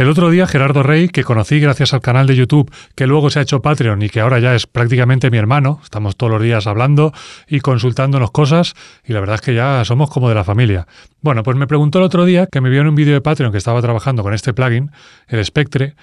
El otro día Gerardo Rey, que conocí gracias al canal de YouTube, que luego se ha hecho Patreon y que ahora ya es prácticamente mi hermano, estamos todos los días hablando y consultándonos cosas y la verdad es que ya somos como de la familia. Bueno, pues me preguntó el otro día que me vio en un vídeo de Patreon que estaba trabajando con este plugin, el Spectre,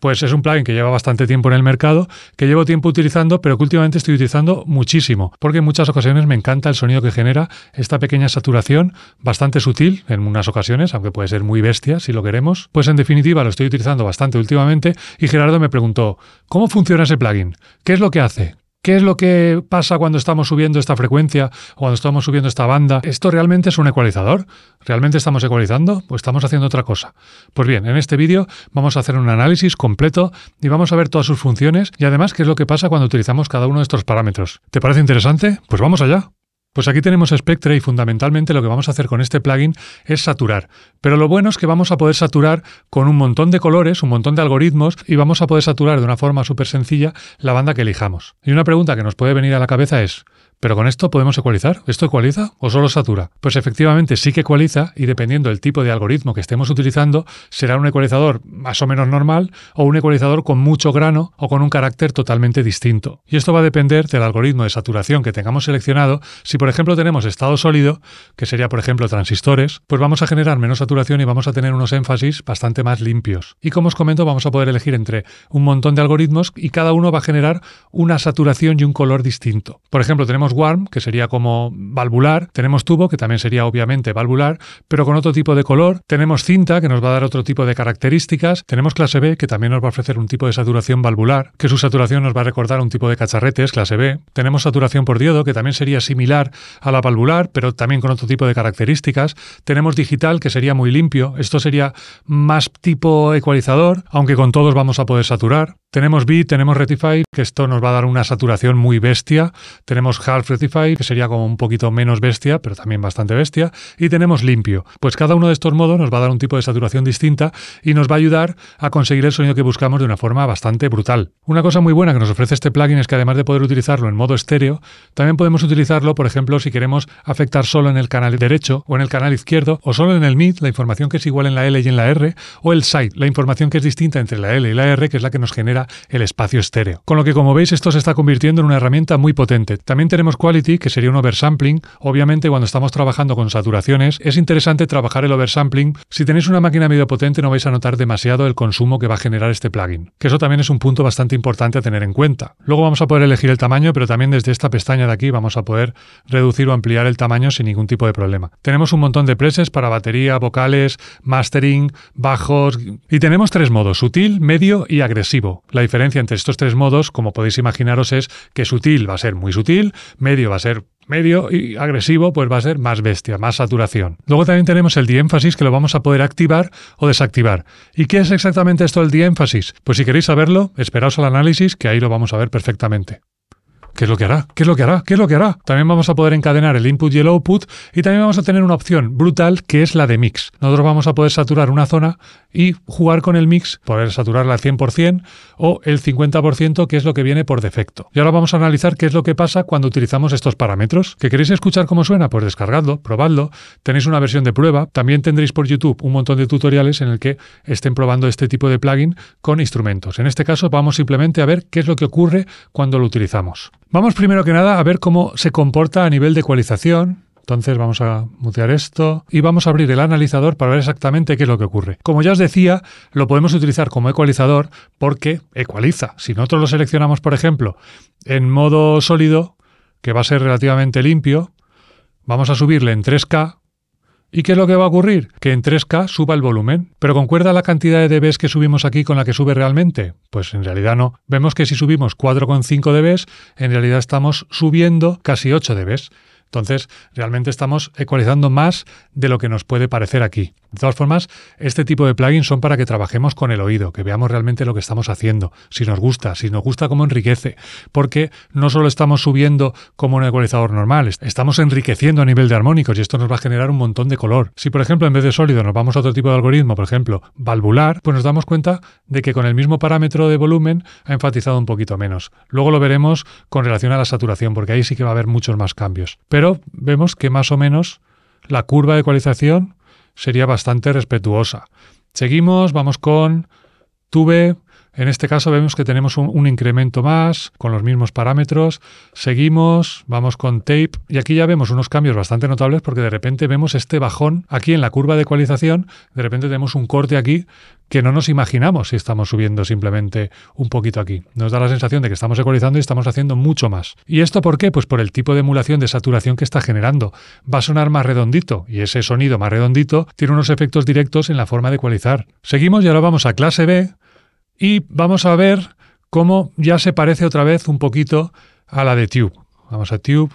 pues es un plugin que lleva bastante tiempo en el mercado, que llevo tiempo utilizando, pero que últimamente estoy utilizando muchísimo, porque en muchas ocasiones me encanta el sonido que genera, esta pequeña saturación, bastante sutil en unas ocasiones, aunque puede ser muy bestia si lo queremos. Pues en definitiva lo estoy utilizando bastante últimamente y Gerardo me preguntó, ¿cómo funciona ese plugin? ¿Qué es lo que hace? ¿Qué es lo que pasa cuando estamos subiendo esta frecuencia o cuando estamos subiendo esta banda? ¿Esto realmente es un ecualizador? ¿Realmente estamos ecualizando o estamos haciendo otra cosa? Pues bien, en este vídeo vamos a hacer un análisis completo y vamos a ver todas sus funciones y además qué es lo que pasa cuando utilizamos cada uno de estos parámetros. ¿Te parece interesante? Pues vamos allá. Pues aquí tenemos Spectre y fundamentalmente lo que vamos a hacer con este plugin es saturar. Pero lo bueno es que vamos a poder saturar con un montón de colores, un montón de algoritmos y vamos a poder saturar de una forma súper sencilla la banda que elijamos. Y una pregunta que nos puede venir a la cabeza es, pero con esto podemos ecualizar. ¿Esto ecualiza o solo satura? Pues efectivamente sí que ecualiza y dependiendo del tipo de algoritmo que estemos utilizando, será un ecualizador más o menos normal o un ecualizador con mucho grano o con un carácter totalmente distinto. Y esto va a depender del algoritmo de saturación que tengamos seleccionado. Si por ejemplo tenemos estado sólido, que sería por ejemplo transistores, pues vamos a generar menos saturación y vamos a tener unos énfasis bastante más limpios. Y como os comento, vamos a poder elegir entre un montón de algoritmos y cada uno va a generar una saturación y un color distinto. Por ejemplo, tenemos warm, que sería como valvular, tenemos tubo, que también sería obviamente valvular, pero con otro tipo de color, tenemos cinta, que nos va a dar otro tipo de características, tenemos clase B, que también nos va a ofrecer un tipo de saturación valvular, que su saturación nos va a recordar un tipo de cacharretes, clase B, tenemos saturación por diodo, que también sería similar a la valvular, pero también con otro tipo de características, tenemos digital, que sería muy limpio, esto sería más tipo ecualizador, aunque con todos vamos a poder saturar, tenemos B, tenemos Retify, que esto nos va a dar una saturación muy bestia. Tenemos Half Retify, que sería como un poquito menos bestia, pero también bastante bestia. Y tenemos limpio. Pues cada uno de estos modos nos va a dar un tipo de saturación distinta y nos va a ayudar a conseguir el sonido que buscamos de una forma bastante brutal. Una cosa muy buena que nos ofrece este plugin es que además de poder utilizarlo en modo estéreo, también podemos utilizarlo, por ejemplo, si queremos afectar solo en el canal derecho o en el canal izquierdo, o solo en el mid, la información que es igual en la L y en la R, o el side, la información que es distinta entre la L y la R, que es la que nos genera el espacio estéreo. Con lo que como veis esto se está convirtiendo en una herramienta muy potente. También tenemos quality, que sería un oversampling. Obviamente cuando estamos trabajando con saturaciones es interesante trabajar el oversampling. Si tenéis una máquina medio potente no vais a notar demasiado el consumo que va a generar este plugin, que eso también es un punto bastante importante a tener en cuenta. Luego vamos a poder elegir el tamaño, pero también desde esta pestaña de aquí vamos a poder reducir o ampliar el tamaño sin ningún tipo de problema. Tenemos un montón de presets para batería, vocales, mastering, bajos y tenemos tres modos, sutil, medio y agresivo. La diferencia entre estos tres modos, como podéis imaginaros, es que sutil va a ser muy sutil, medio va a ser medio y agresivo, pues va a ser más bestia, más saturación. Luego también tenemos el diénfasis que lo vamos a poder activar o desactivar. ¿Y qué es exactamente esto del diénfasis? Pues si queréis saberlo, esperaos al análisis que ahí lo vamos a ver perfectamente. ¿Qué es lo que hará? ¿Qué es lo que hará? ¿Qué es lo que hará? También vamos a poder encadenar el input y el output y también vamos a tener una opción brutal que es la de mix. Nosotros vamos a poder saturar una zona y jugar con el mix, poder saturarla al 100% o el 50% que es lo que viene por defecto. Y ahora vamos a analizar qué es lo que pasa cuando utilizamos estos parámetros. ¿Que queréis escuchar cómo suena? Pues descargadlo, probadlo. Tenéis una versión de prueba. También tendréis por YouTube un montón de tutoriales en el que estén probando este tipo de plugin con instrumentos. En este caso vamos simplemente a ver qué es lo que ocurre cuando lo utilizamos. Vamos primero que nada a ver cómo se comporta a nivel de ecualización. Entonces vamos a mutear esto y vamos a abrir el analizador para ver exactamente qué es lo que ocurre. Como ya os decía, lo podemos utilizar como ecualizador porque ecualiza. Si nosotros lo seleccionamos, por ejemplo, en modo sólido, que va a ser relativamente limpio, vamos a subirle en 3K ¿Y qué es lo que va a ocurrir? Que en 3K suba el volumen. ¿Pero concuerda la cantidad de dBs que subimos aquí con la que sube realmente? Pues en realidad no. Vemos que si subimos 4,5 dBs, en realidad estamos subiendo casi 8 dBs. Entonces, realmente estamos ecualizando más de lo que nos puede parecer aquí. De todas formas, este tipo de plugins son para que trabajemos con el oído, que veamos realmente lo que estamos haciendo, si nos gusta, si nos gusta cómo enriquece, porque no solo estamos subiendo como un ecualizador normal, estamos enriqueciendo a nivel de armónicos y esto nos va a generar un montón de color. Si, por ejemplo, en vez de sólido nos vamos a otro tipo de algoritmo, por ejemplo, valvular, pues nos damos cuenta de que con el mismo parámetro de volumen ha enfatizado un poquito menos. Luego lo veremos con relación a la saturación, porque ahí sí que va a haber muchos más cambios. Pero vemos que más o menos la curva de ecualización sería bastante respetuosa. Seguimos, vamos con tuve en este caso vemos que tenemos un, incremento más con los mismos parámetros. Seguimos, vamos con tape y aquí ya vemos unos cambios bastante notables porque de repente vemos este bajón aquí en la curva de ecualización. De repente tenemos un corte aquí que no nos imaginamos si estamos subiendo simplemente un poquito aquí. Nos da la sensación de que estamos ecualizando y estamos haciendo mucho más. ¿Y esto por qué? Pues por el tipo de emulación de saturación que está generando. Va a sonar más redondito y ese sonido más redondito tiene unos efectos directos en la forma de ecualizar. Seguimos y ahora vamos a clase B y vamos a ver cómo ya se parece otra vez un poquito a la de Tube. Vamos a Tube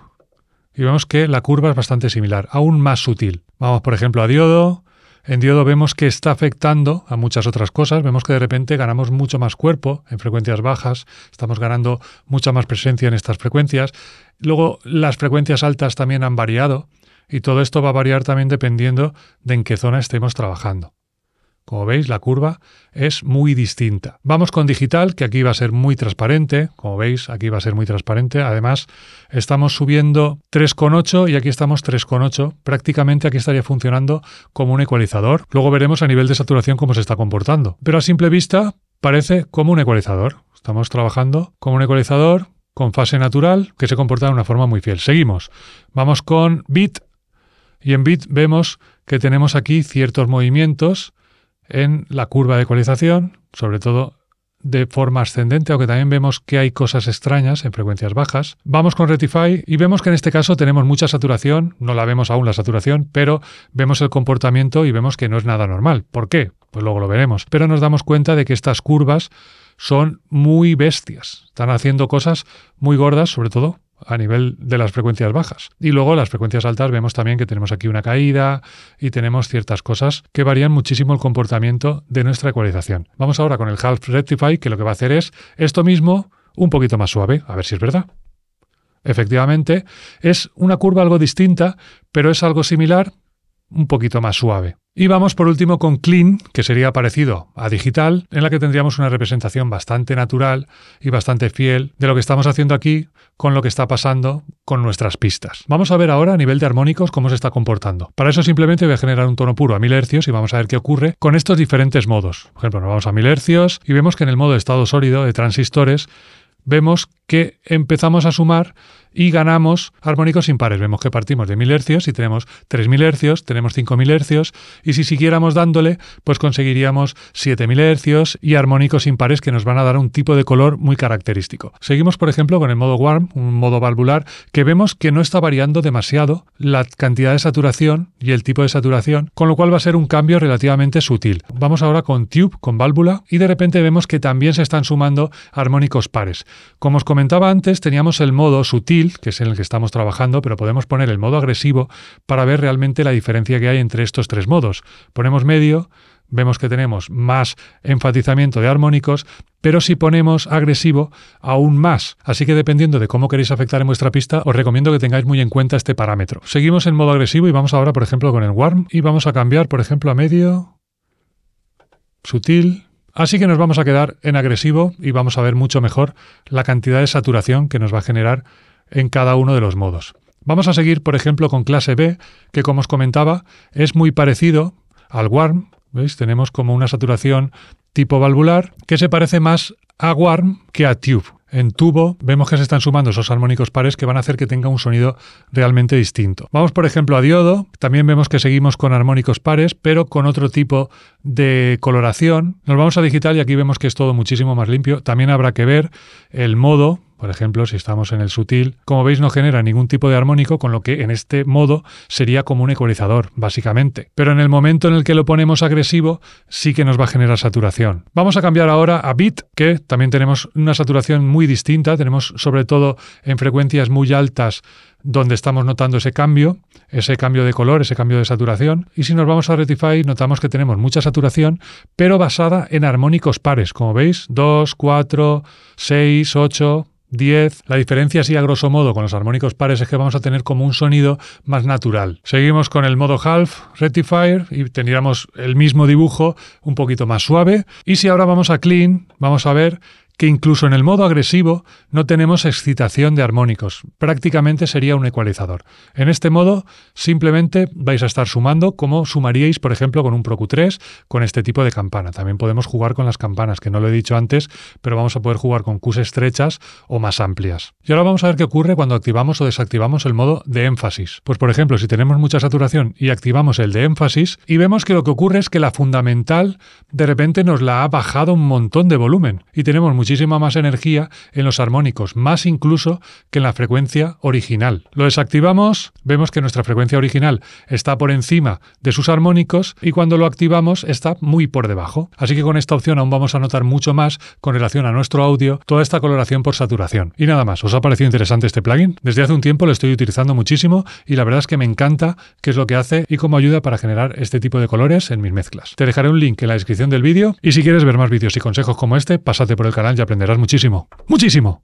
y vemos que la curva es bastante similar, aún más sutil. Vamos, por ejemplo, a diodo. En diodo vemos que está afectando a muchas otras cosas. Vemos que de repente ganamos mucho más cuerpo en frecuencias bajas, estamos ganando mucha más presencia en estas frecuencias. Luego las frecuencias altas también han variado y todo esto va a variar también dependiendo de en qué zona estemos trabajando. Como veis, la curva es muy distinta. Vamos con digital, que aquí va a ser muy transparente. Como veis, aquí va a ser muy transparente. Además, estamos subiendo 3,8 y aquí estamos 3,8. Prácticamente aquí estaría funcionando como un ecualizador. Luego veremos a nivel de saturación cómo se está comportando. Pero a simple vista parece como un ecualizador. Estamos trabajando como un ecualizador con fase natural que se comporta de una forma muy fiel. Seguimos. Vamos con bit y en bit vemos que tenemos aquí ciertos movimientos en la curva de ecualización, sobre todo de forma ascendente, aunque también vemos que hay cosas extrañas en frecuencias bajas. Vamos con Retify y vemos que en este caso tenemos mucha saturación, no la vemos aún la saturación, pero vemos el comportamiento y vemos que no es nada normal. ¿Por qué? Pues luego lo veremos. Pero nos damos cuenta de que estas curvas son muy bestias, están haciendo cosas muy gordas, sobre todo a nivel de las frecuencias bajas. Y luego las frecuencias altas vemos también que tenemos aquí una caída y tenemos ciertas cosas que varían muchísimo el comportamiento de nuestra ecualización. Vamos ahora con el Half Rectify que lo que va a hacer es esto mismo un poquito más suave, a ver si es verdad. Efectivamente, es una curva algo distinta, pero es algo similar un poquito más suave. Y vamos por último con clean, que sería parecido a digital, en la que tendríamos una representación bastante natural y bastante fiel de lo que estamos haciendo aquí con lo que está pasando con nuestras pistas. Vamos a ver ahora a nivel de armónicos cómo se está comportando. Para eso simplemente voy a generar un tono puro a 1000 hercios y vamos a ver qué ocurre con estos diferentes modos. Por ejemplo, nos vamos a 1000 hercios y vemos que en el modo de estado sólido de transistores vemos que empezamos a sumar y ganamos armónicos impares. Vemos que partimos de 1000 hercios y tenemos 3000 hercios, tenemos 5000 hercios y si siguiéramos dándole, pues conseguiríamos 7000 hercios y armónicos impares que nos van a dar un tipo de color muy característico. Seguimos, por ejemplo, con el modo warm, un modo valvular, que vemos que no está variando demasiado la cantidad de saturación y el tipo de saturación, con lo cual va a ser un cambio relativamente sutil. Vamos ahora con tube, con válvula, y de repente vemos que también se están sumando armónicos pares. Como os comentaba antes, teníamos el modo sutil, que es en el que estamos trabajando, pero podemos poner el modo agresivo para ver realmente la diferencia que hay entre estos tres modos. Ponemos medio, vemos que tenemos más enfatizamiento de armónicos, pero si ponemos agresivo, aún más. Así que dependiendo de cómo queréis afectar en vuestra pista, os recomiendo que tengáis muy en cuenta este parámetro. Seguimos en modo agresivo y vamos ahora, por ejemplo, con el warm y vamos a cambiar, por ejemplo, a medio, sutil, Así que nos vamos a quedar en agresivo y vamos a ver mucho mejor la cantidad de saturación que nos va a generar en cada uno de los modos. Vamos a seguir, por ejemplo, con clase B, que como os comentaba, es muy parecido al warm. ¿Veis? Tenemos como una saturación tipo valvular que se parece más a warm que a tube en tubo, vemos que se están sumando esos armónicos pares que van a hacer que tenga un sonido realmente distinto. Vamos, por ejemplo, a diodo, también vemos que seguimos con armónicos pares, pero con otro tipo de coloración. Nos vamos a digital y aquí vemos que es todo muchísimo más limpio. También habrá que ver el modo por ejemplo, si estamos en el sutil, como veis no genera ningún tipo de armónico, con lo que en este modo sería como un ecualizador, básicamente. Pero en el momento en el que lo ponemos agresivo, sí que nos va a generar saturación. Vamos a cambiar ahora a bit, que también tenemos una saturación muy distinta, tenemos sobre todo en frecuencias muy altas donde estamos notando ese cambio, ese cambio de color, ese cambio de saturación. Y si nos vamos a rectify, notamos que tenemos mucha saturación, pero basada en armónicos pares, como veis, 2, 4, 6, 8, 10. La diferencia así a grosso modo con los armónicos pares es que vamos a tener como un sonido más natural. Seguimos con el modo half rectifier y tendríamos el mismo dibujo un poquito más suave. Y si ahora vamos a clean, vamos a ver que incluso en el modo agresivo no tenemos excitación de armónicos, prácticamente sería un ecualizador. En este modo simplemente vais a estar sumando como sumaríais, por ejemplo, con un Pro Q3 con este tipo de campana. También podemos jugar con las campanas, que no lo he dicho antes, pero vamos a poder jugar con Qs estrechas o más amplias. Y ahora vamos a ver qué ocurre cuando activamos o desactivamos el modo de énfasis. Pues por ejemplo, si tenemos mucha saturación y activamos el de énfasis y vemos que lo que ocurre es que la fundamental de repente nos la ha bajado un montón de volumen y tenemos mucha más energía en los armónicos, más incluso que en la frecuencia original. Lo desactivamos, vemos que nuestra frecuencia original está por encima de sus armónicos y cuando lo activamos está muy por debajo. Así que con esta opción aún vamos a notar mucho más con relación a nuestro audio toda esta coloración por saturación. Y nada más, ¿os ha parecido interesante este plugin? Desde hace un tiempo lo estoy utilizando muchísimo y la verdad es que me encanta qué es lo que hace y cómo ayuda para generar este tipo de colores en mis mezclas. Te dejaré un link en la descripción del vídeo y si quieres ver más vídeos y consejos como este, pásate por el canal aprenderás muchísimo. ¡Muchísimo!